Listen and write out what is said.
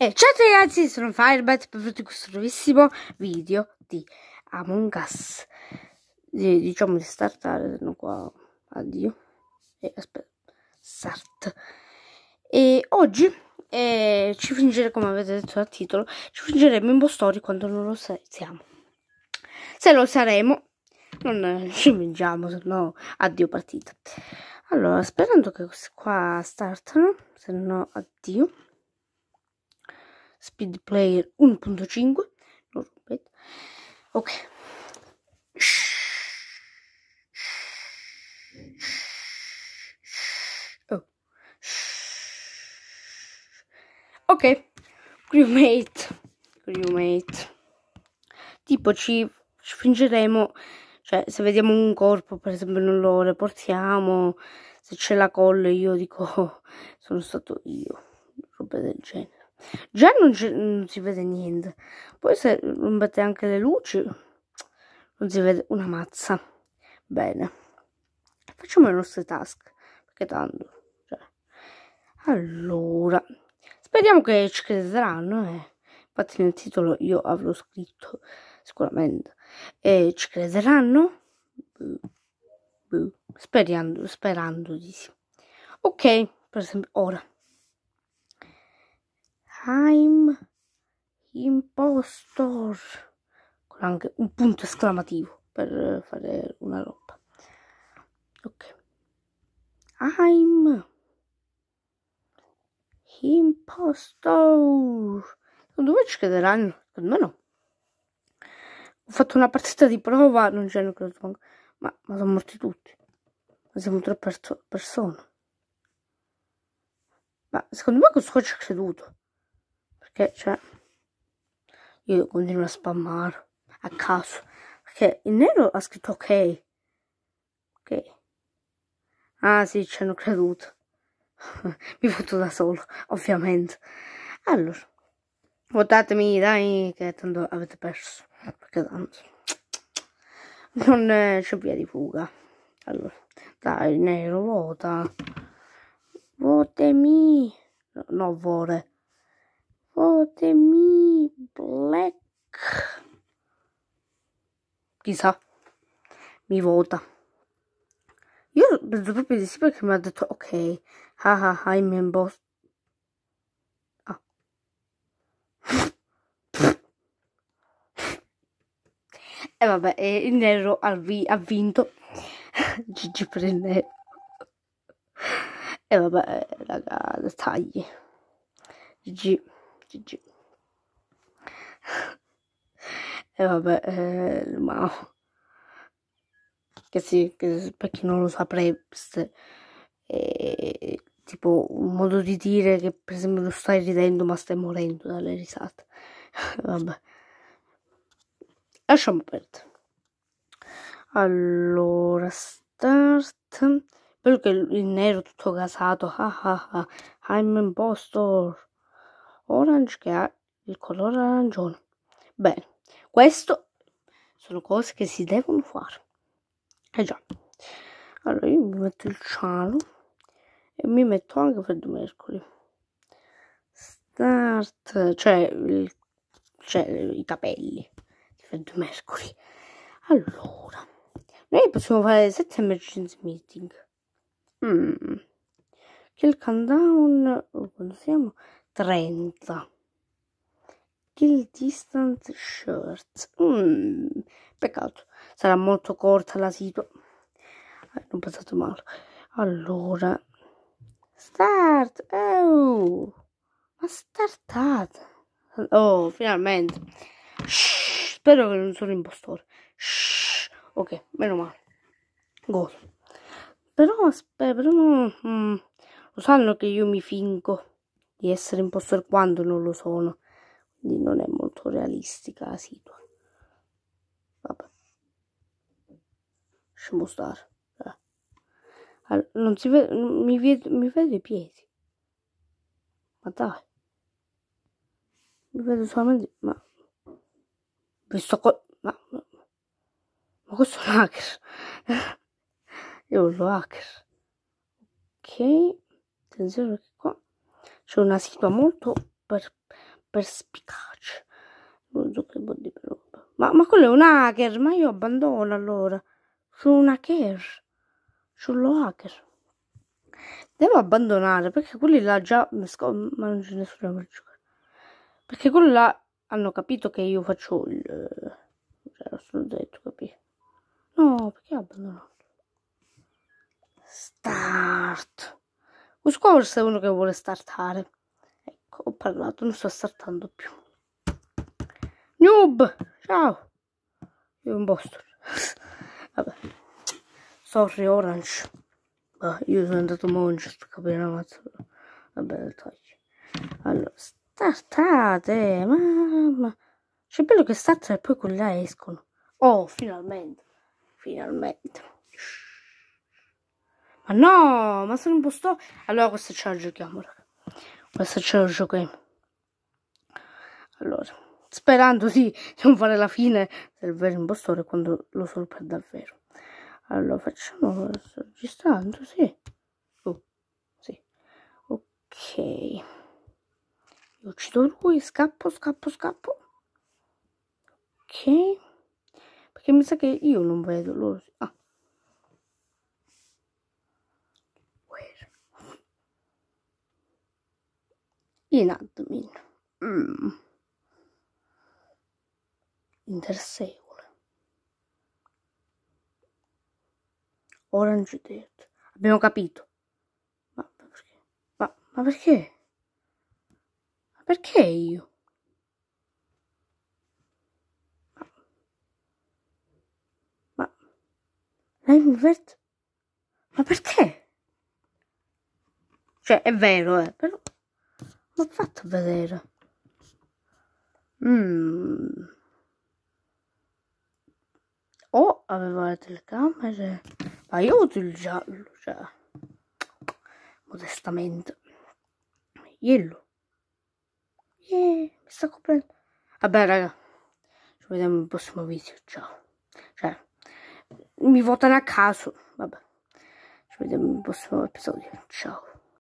E ciao a tutti ragazzi, sono Firebat, benvenuti in questo nuovissimo video di Among Us. Di, diciamo di startare, sono qua, addio. E aspetta, start. E oggi eh, ci fingeremo, come avete detto dal titolo, ci fingeremo in Bostori quando non lo siamo. Se lo saremo, non ci fingiamo, se no addio partita. Allora, sperando che questi qua startano, se no addio. Speed Player 1.5. Non rompete. Ok. Oh. Ok. Crewmate. Crewmate. Tipo ci, ci fingeremo cioè se vediamo un corpo per esempio non lo reportiamo se c'è la colla io dico sono stato io roba del genere Già non, non si vede niente. Poi se non mette anche le luci, non si vede una mazza. Bene. Facciamo le nostre task. Perché tanto... Cioè. Allora... Speriamo che ci crederanno. Eh. Infatti nel titolo io avrò scritto sicuramente. E ci crederanno? Sperando, sperando di sì. Ok, per esempio, ora. I'm impostor con anche un punto esclamativo per eh, fare una roba ok I'm impostor secondo dove ci crederanno? secondo me no ho fatto una partita di prova non c'è il ma, ma sono morti tutti ma siamo tre perso persone ma secondo me questo qua ci ha creduto perché, cioè, io continuo a spammare a caso. Perché il nero ha scritto ok. Ok. Ah sì, ci hanno creduto. Mi butto da solo, ovviamente. Allora, votatemi, dai, che tanto avete perso. Perché tanto non eh, c'è via di fuga. Allora, dai, nero, vota. Votemi. No, no vuole. Potemi Black. Chissà, mi vota. Io penso proprio di sì perché mi ha detto ok, ah ah, I'm in boss. Ah. e vabbè, e il nero ha, vi ha vinto. Gigi per il nero. E vabbè, raga, dettagli. Gigi. GG. E eh, vabbè, eh, ma... Che sì, che, per chi non lo sapreste, è tipo un modo di dire che per esempio non stai ridendo ma stai morendo dalle risate. vabbè. Lasciamo perdere. Allora, start. Quello che il nero tutto casato. Ah ah ah. I'm impostor orange che ha il colore arancione. Bene, questo sono cose che si devono fare. Eh già. Allora io mi metto il ciano e mi metto anche Freddo Mercury. Start, cioè, il, cioè i capelli di Freddo Mercury. Allora, noi possiamo fare 7 emergency meeting. Mm. Che il countdown, quando siamo? 30. Kill Distance Shirts. Mm, peccato, sarà molto corta la situazione. Eh, non pensato male. Allora, start. Oh, ma startate. Oh, finalmente. Shh, spero che non sono impostore. Shh, ok, meno male. Gol. Però, aspetta, però... Mm, lo sanno che io mi finco di essere impostor quando non lo sono. Quindi non è molto realistica la situa. Vabbè. Lasciamo stare. Eh. non si vede, mi, vedo, mi vedo i piedi. Ma dai. Mi vedo solamente... Ma... Questo co... Ma, ma questo è un hacker. Io lo hacker. Ok. Attenzione c'è una sigla molto per, perspicace. Non so che vuol dire. Ma, ma quello è un hacker, ma io abbandono allora. Sono un hacker. Sono lo hacker. Devo abbandonare perché quelli là già ma non c'è nessuno per giocare. Perché quelli là hanno capito che io faccio il... Cioè, sono detto, capire. No, perché abbandonato? Start. Questo qua forse è uno che vuole startare. Ecco, ho parlato, non sto startando più. Noob! Ciao! Io impostor. Vabbè. Sorry, Orange. Bah, io sono andato monge per capire la mazza. Vabbè, togli. Allora, startate! Mamma! C'è bello che startano e poi con là escono. Oh, finalmente! Finalmente! Ma no, ma sono impostor. Allora questa ce la giochiamo, raga. Questa ce la giochiamo. Allora, sperando di non fare la fine del vero impostore quando lo so per davvero. Allora, facciamo, sto registrando, sì. Oh, sì. Ok. Io uccido lui, scappo, scappo, scappo. Ok. Perché mi sa che io non vedo loro. Ah. in admin. Mm. Intersecole. Orange Dead. Abbiamo capito. Ma perché? Ma, ma perché? Ma perché io? Ma, ma la Ma perché? Cioè, è vero, eh, però... L'ho fatto vedere. Mm. O oh, avevo le telecamere, ma io ho utilizzato, cioè, modestamente, Yellow. Yeah, mi sta coprendo. Vabbè, raga, ci vediamo nel prossimo video, ciao. Cioè, mi votano a caso, vabbè. Ci vediamo nel prossimo episodio, ciao.